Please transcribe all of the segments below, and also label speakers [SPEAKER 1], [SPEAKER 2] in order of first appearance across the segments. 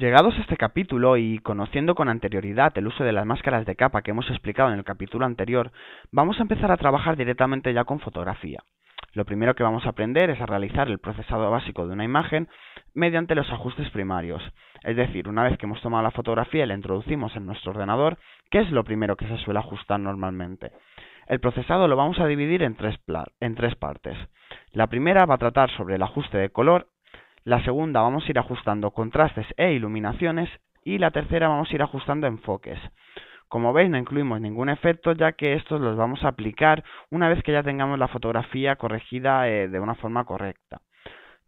[SPEAKER 1] Llegados a este capítulo y conociendo con anterioridad el uso de las máscaras de capa que hemos explicado en el capítulo anterior, vamos a empezar a trabajar directamente ya con fotografía. Lo primero que vamos a aprender es a realizar el procesado básico de una imagen mediante los ajustes primarios. Es decir, una vez que hemos tomado la fotografía y la introducimos en nuestro ordenador, ¿qué es lo primero que se suele ajustar normalmente? El procesado lo vamos a dividir en tres, en tres partes. La primera va a tratar sobre el ajuste de color la segunda vamos a ir ajustando contrastes e iluminaciones. Y la tercera vamos a ir ajustando enfoques. Como veis no incluimos ningún efecto ya que estos los vamos a aplicar una vez que ya tengamos la fotografía corregida eh, de una forma correcta.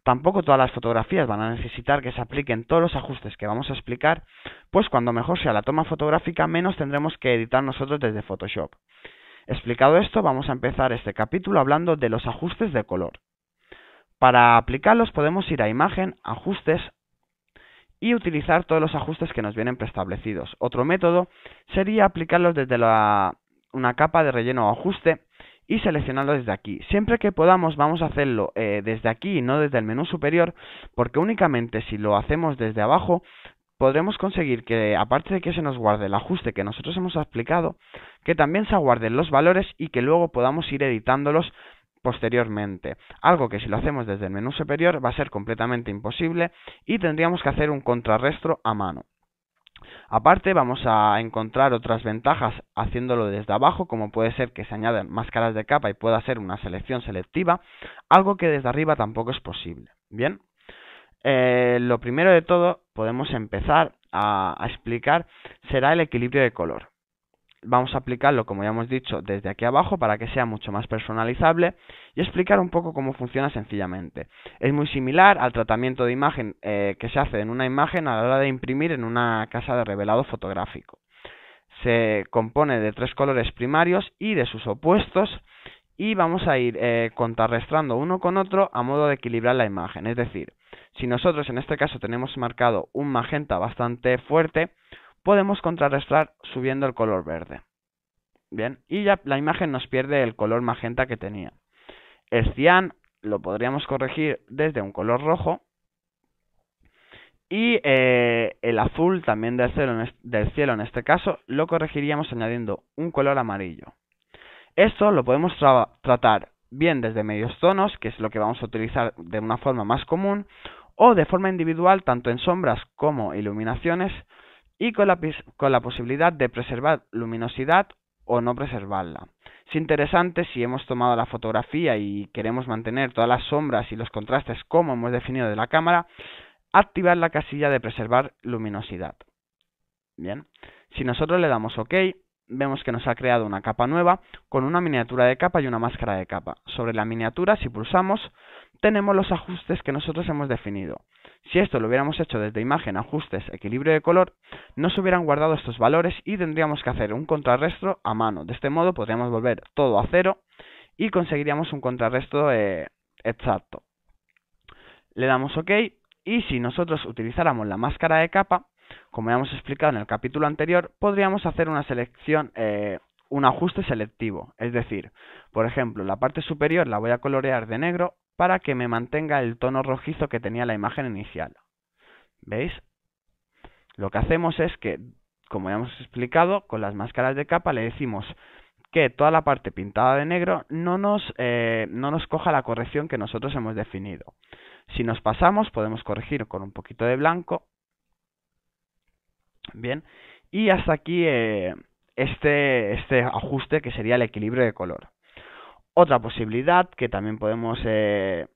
[SPEAKER 1] Tampoco todas las fotografías van a necesitar que se apliquen todos los ajustes que vamos a explicar, pues cuando mejor sea la toma fotográfica menos tendremos que editar nosotros desde Photoshop. Explicado esto, vamos a empezar este capítulo hablando de los ajustes de color. Para aplicarlos podemos ir a imagen, ajustes y utilizar todos los ajustes que nos vienen preestablecidos. Otro método sería aplicarlos desde una capa de relleno o ajuste y seleccionarlo desde aquí. Siempre que podamos vamos a hacerlo eh, desde aquí y no desde el menú superior porque únicamente si lo hacemos desde abajo podremos conseguir que aparte de que se nos guarde el ajuste que nosotros hemos aplicado, que también se guarden los valores y que luego podamos ir editándolos posteriormente, algo que si lo hacemos desde el menú superior va a ser completamente imposible y tendríamos que hacer un contrarrestro a mano. Aparte vamos a encontrar otras ventajas haciéndolo desde abajo, como puede ser que se añadan máscaras de capa y pueda ser una selección selectiva, algo que desde arriba tampoco es posible. Bien, eh, lo primero de todo podemos empezar a explicar será el equilibrio de color vamos a aplicarlo, como ya hemos dicho, desde aquí abajo para que sea mucho más personalizable y explicar un poco cómo funciona sencillamente. Es muy similar al tratamiento de imagen eh, que se hace en una imagen a la hora de imprimir en una casa de revelado fotográfico. Se compone de tres colores primarios y de sus opuestos y vamos a ir eh, contrarrestando uno con otro a modo de equilibrar la imagen. Es decir, si nosotros en este caso tenemos marcado un magenta bastante fuerte, podemos contrarrestar subiendo el color verde. Bien, y ya la imagen nos pierde el color magenta que tenía. El cian lo podríamos corregir desde un color rojo. Y eh, el azul también del cielo, en del cielo en este caso lo corregiríamos añadiendo un color amarillo. Esto lo podemos tratar bien desde medios tonos, que es lo que vamos a utilizar de una forma más común, o de forma individual tanto en sombras como iluminaciones y con la, posibilidad de preservar luminosidad o no preservarla. Es interesante si hemos tomado la fotografía y queremos mantener todas las sombras y los contrastes como hemos definido de la cámara, activar la casilla de preservar luminosidad. Bien, si nosotros le damos OK, vemos que nos ha creado una capa nueva con una miniatura de capa y una máscara de capa. Sobre la miniatura, si pulsamos, tenemos los ajustes que nosotros hemos definido. Si esto lo hubiéramos hecho desde imagen, ajustes, equilibrio de color, no se hubieran guardado estos valores y tendríamos que hacer un contrarresto a mano. De este modo podríamos volver todo a cero y conseguiríamos un contrarresto eh, exacto. Le damos OK y si nosotros utilizáramos la máscara de capa, como ya hemos explicado en el capítulo anterior, podríamos hacer una selección, eh, un ajuste selectivo. Es decir, por ejemplo, la parte superior la voy a colorear de negro para que me mantenga el tono rojizo que tenía la imagen inicial. ¿Veis? Lo que hacemos es que, como ya hemos explicado, con las máscaras de capa le decimos que toda la parte pintada de negro no nos, eh, no nos coja la corrección que nosotros hemos definido. Si nos pasamos podemos corregir con un poquito de blanco Bien, y hasta aquí eh, este, este, ajuste que sería el equilibrio de color. Otra posibilidad que también podemos eh,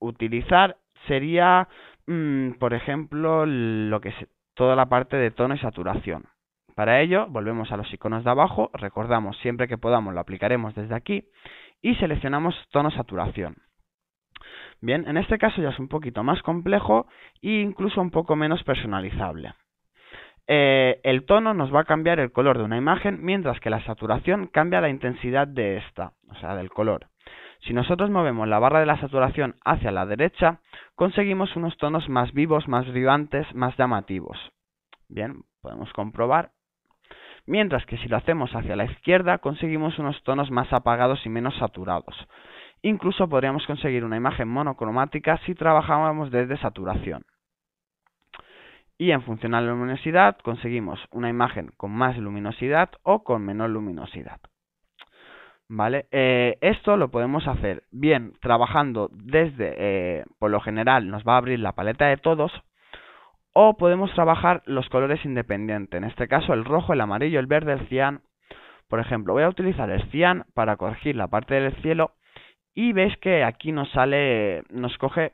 [SPEAKER 1] utilizar sería, mm, por ejemplo, lo que toda la parte de tono y saturación. Para ello, volvemos a los iconos de abajo, recordamos siempre que podamos, lo aplicaremos desde aquí y seleccionamos tono saturación. Bien, en este caso ya es un poquito más complejo e incluso un poco menos personalizable. Eh, el tono nos va a cambiar el color de una imagen, mientras que la saturación cambia la intensidad de esta, o sea, del color. Si nosotros movemos la barra de la saturación hacia la derecha, conseguimos unos tonos más vivos, más brillantes, más llamativos. Bien, podemos comprobar. Mientras que si lo hacemos hacia la izquierda, conseguimos unos tonos más apagados y menos saturados. Incluso podríamos conseguir una imagen monocromática si trabajábamos desde saturación y en función a la luminosidad conseguimos una imagen con más luminosidad o con menor luminosidad. ¿Vale? Eh, esto lo podemos hacer bien trabajando desde, eh, por lo general nos va a abrir la paleta de todos, o podemos trabajar los colores independientes, en este caso el rojo, el amarillo, el verde, el cian. Por ejemplo, voy a utilizar el cian para corregir la parte del cielo y veis que aquí nos sale, nos coge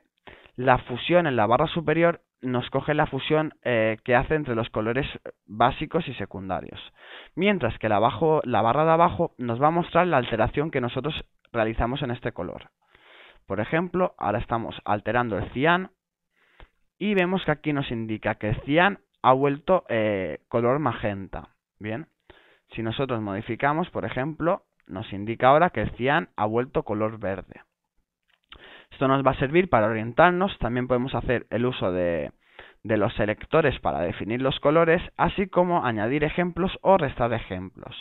[SPEAKER 1] la fusión en la barra superior nos coge la fusión eh, que hace entre los colores básicos y secundarios. Mientras que la, barra de abajo nos va a mostrar la alteración que nosotros realizamos en este color. Por ejemplo, ahora estamos alterando el cian y vemos que aquí nos indica que el cian ha vuelto eh, color magenta. Bien, si nosotros modificamos, por ejemplo, nos indica ahora que el cian ha vuelto color verde. Esto nos va a servir para orientarnos, también podemos hacer el uso de, los selectores para definir los colores, así como añadir ejemplos o restar ejemplos.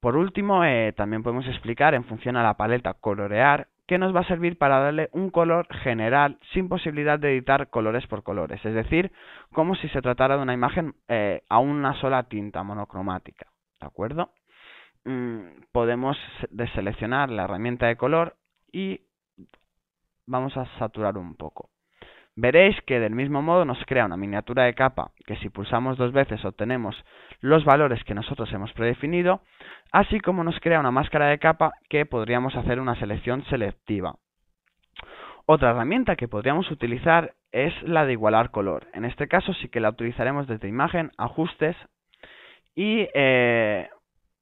[SPEAKER 1] Por último, eh, también podemos explicar en función a la paleta colorear, que nos va a servir para darle un color general sin posibilidad de editar colores por colores, es decir, como si se tratara de una imagen eh, a una sola tinta monocromática, ¿de acuerdo? Mm, podemos deseleccionar la herramienta de color y vamos a saturar un poco. Veréis que del mismo modo nos crea una miniatura de capa que si pulsamos dos veces obtenemos los valores que nosotros hemos predefinido, así como nos crea una máscara de capa que podríamos hacer una selección selectiva. Otra herramienta que podríamos utilizar es la de igualar color. En este caso sí que la utilizaremos desde imagen, ajustes y eh,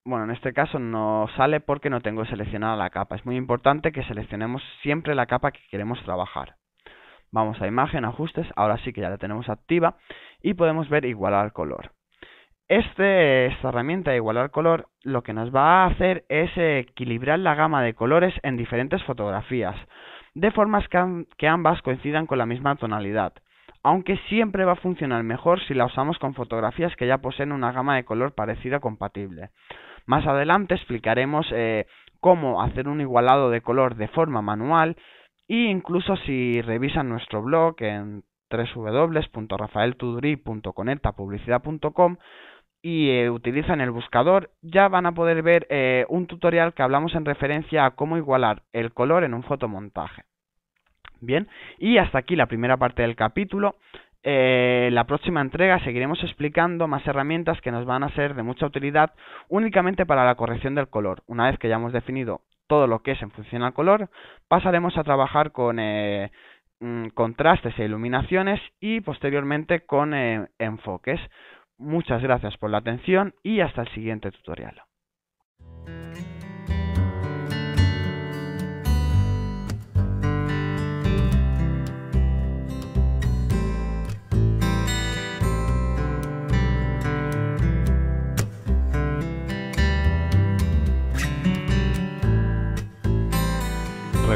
[SPEAKER 1] bueno, en este caso no sale porque no tengo seleccionada la capa. Es muy importante que seleccionemos siempre la capa que queremos trabajar. Vamos a imagen, ajustes, ahora sí que ya la tenemos activa y podemos ver igualar color. Este, esta herramienta de igualar color lo que nos va a hacer es equilibrar la gama de colores en diferentes fotografías, de formas que ambas coincidan con la misma tonalidad aunque siempre va a funcionar mejor si la usamos con fotografías que ya poseen una gama de color parecida compatible. Más adelante explicaremos eh, cómo hacer un igualado de color de forma manual e incluso si revisan nuestro blog en www.rafaeltuduri.conectapublicidad.com y eh, utilizan el buscador, ya van a poder ver eh, un tutorial que hablamos en referencia a cómo igualar el color en un fotomontaje. Bien, y hasta aquí la primera parte del capítulo. En eh, la próxima entrega seguiremos explicando más herramientas que nos van a ser de mucha utilidad únicamente para la corrección del color. Una vez que ya hemos definido todo lo que es en función al color, pasaremos a trabajar con eh, mm, contrastes e iluminaciones y posteriormente con eh, enfoques. Muchas gracias por la atención y hasta el siguiente tutorial.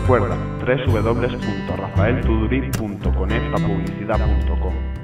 [SPEAKER 1] Recuerda www.rafaeltuduri.conectapublicidad.com